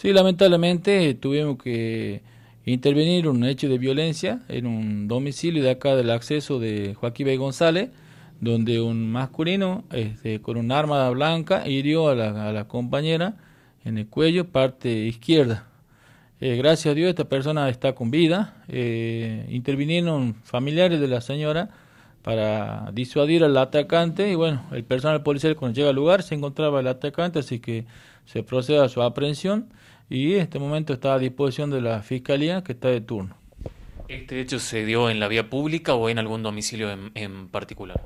Sí, lamentablemente eh, tuvimos que intervenir un hecho de violencia en un domicilio de acá del acceso de Joaquín B. González, donde un masculino este, con un arma blanca hirió a la, compañera en el cuello, parte izquierda. Eh, gracias a Dios esta persona está con vida. Eh, intervinieron familiares de la señora para disuadir al atacante y bueno, el personal policial cuando llega al lugar se encontraba el atacante, así que se procede a su aprehensión y en este momento está a disposición de la Fiscalía que está de turno. ¿Este hecho se dio en la vía pública o en algún domicilio en, particular?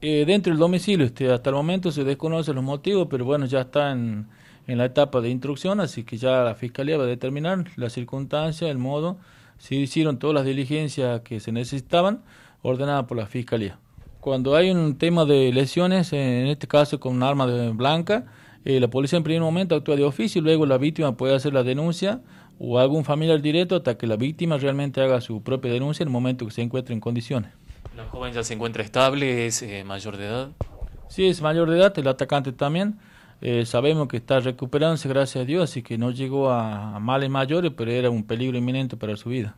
Eh, dentro del domicilio, este, hasta el momento se desconocen los motivos, pero bueno, ya está en, en, la etapa de instrucción, así que ya la Fiscalía va a determinar la circunstancia, el modo, si hicieron todas las diligencias que se necesitaban, ordenadas por la Fiscalía. Cuando hay un tema de lesiones, en este caso con un arma de blanca, eh, la policía en primer momento actúa de oficio y luego la víctima puede hacer la denuncia o algún familiar directo hasta que la víctima realmente haga su propia denuncia en el momento que se encuentre en condiciones. ¿La joven ya se encuentra estable? ¿Es eh, mayor de edad? Sí, es mayor de edad, el atacante también. Eh, sabemos que está recuperándose, gracias a Dios, así que no llegó a males mayores, pero era un peligro inminente para su vida.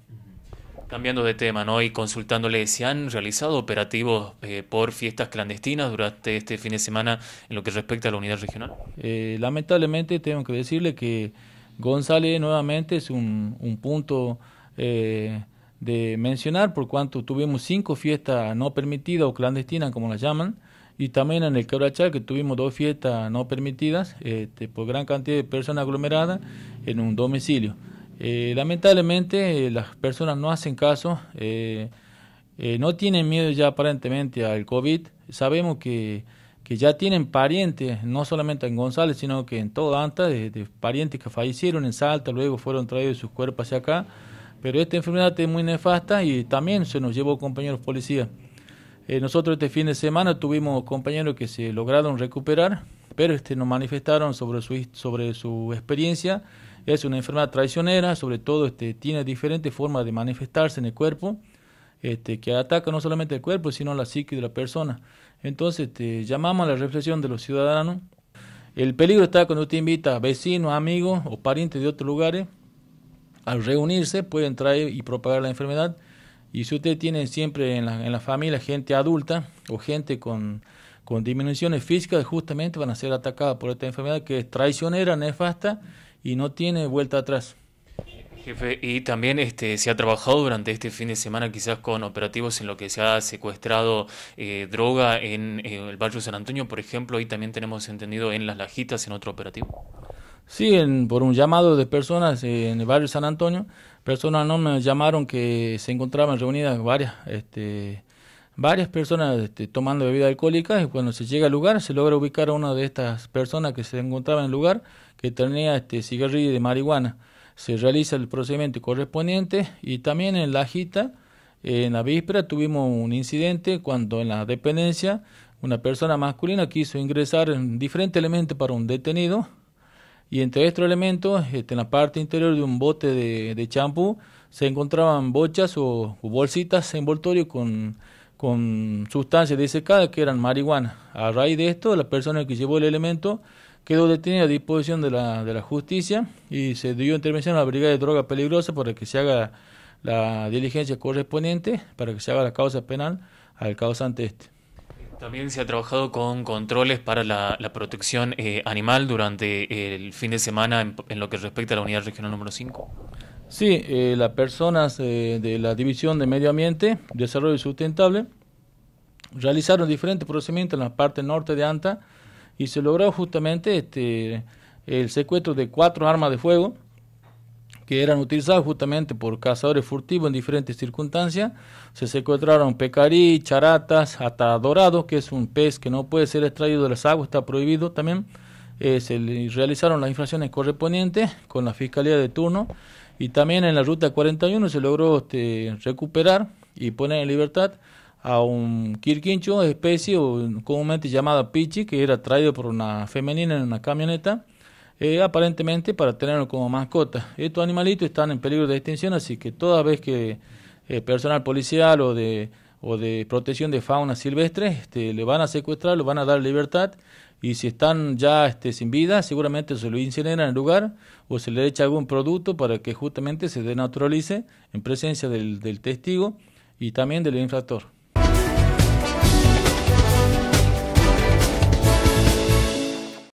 Cambiando de tema, ¿no? Y consultándole, si han realizado operativos eh, por fiestas clandestinas durante este fin de semana en lo que respecta a la unidad regional? Eh, lamentablemente tengo que decirle que González nuevamente es un, punto eh, de mencionar, por cuanto tuvimos cinco fiestas no permitidas o clandestinas, como las llaman, y también en el Quebrachal, que tuvimos dos fiestas no permitidas este, por gran cantidad de personas aglomeradas en un domicilio. Eh, lamentablemente eh, las personas no hacen caso, eh, no tienen miedo ya aparentemente al COVID. Sabemos que, ya tienen parientes, no solamente en González, sino que en toda Anta, de, parientes que fallecieron en Salta, luego fueron traídos sus cuerpos hacia acá. Pero esta enfermedad es muy nefasta y también se nos llevó compañeros policías. nosotros este fin de semana tuvimos compañeros que se lograron recuperar, pero este, nos manifestaron sobre su, sobre su experiencia es una enfermedad traicionera, sobre todo este, tiene diferentes formas de manifestarse en el cuerpo, este, que ataca no solamente el cuerpo, sino la psique de la persona. Entonces este, llamamos a la reflexión de los ciudadanos. El peligro está cuando usted invita a vecinos, amigos o parientes de otros lugares al reunirse, pueden traer y propagar la enfermedad. Y si usted tiene siempre en la, familia gente adulta o gente con, con disminuciones físicas, justamente van a ser atacadas por esta enfermedad que es traicionera, nefasta y no tiene vuelta atrás. Jefe, y también este, se ha trabajado durante este fin de semana quizás con operativos en lo que se ha secuestrado eh, droga en eh, el barrio San Antonio, por ejemplo, y también tenemos entendido en Las Lajitas, en otro operativo. Sí, por un llamado de personas eh, en el barrio San Antonio, personas no me llamaron que se encontraban reunidas varias este, varias personas este, tomando bebida alcohólica y cuando se llega al lugar se logra ubicar a una de estas personas que se encontraba en el lugar que tenía este cigarrillo de marihuana. Se realiza el procedimiento correspondiente y también en la agita, en la víspera tuvimos un incidente cuando en la dependencia una persona masculina quiso ingresar en diferente elementos para un detenido y entre estos elementos, este, en la parte interior de un bote de champú, se encontraban bochas o, o bolsitas envoltorio con con sustancias disecadas que eran marihuana. A raíz de esto, la persona que llevó el elemento quedó detenida a disposición de la, justicia y se dio intervención a la Brigada de Drogas Peligrosas para que se haga la diligencia correspondiente, para que se haga la causa penal al causante este. También se ha trabajado con controles para la, protección eh, animal durante eh, el fin de semana en, lo que respecta a la unidad regional número 5. Sí, eh, las personas eh, de la División de Medio Ambiente, Desarrollo Sustentable, realizaron diferentes procedimientos en la parte norte de Anta y se logró justamente este, el secuestro de cuatro armas de fuego que eran utilizadas justamente por cazadores furtivos en diferentes circunstancias. Se secuestraron pecarí, charatas, hasta que es un pez que no puede ser extraído de las aguas, está prohibido también. Eh, se realizaron las infracciones correspondientes con la Fiscalía de turno y también en la ruta 41 se logró este, recuperar y poner en libertad a un quirquincho, especie comúnmente llamada pichi, que era traído por una femenina en una camioneta, eh, aparentemente para tenerlo como mascota. Estos animalitos están en peligro de extinción, así que toda vez que eh, personal policial o de o de protección de fauna silvestre, este, le van a secuestrar, le van a dar libertad y si están ya este, sin vida, seguramente se lo incineran en el lugar o se le echa algún producto para que justamente se denaturalice en presencia del testigo y también del infractor.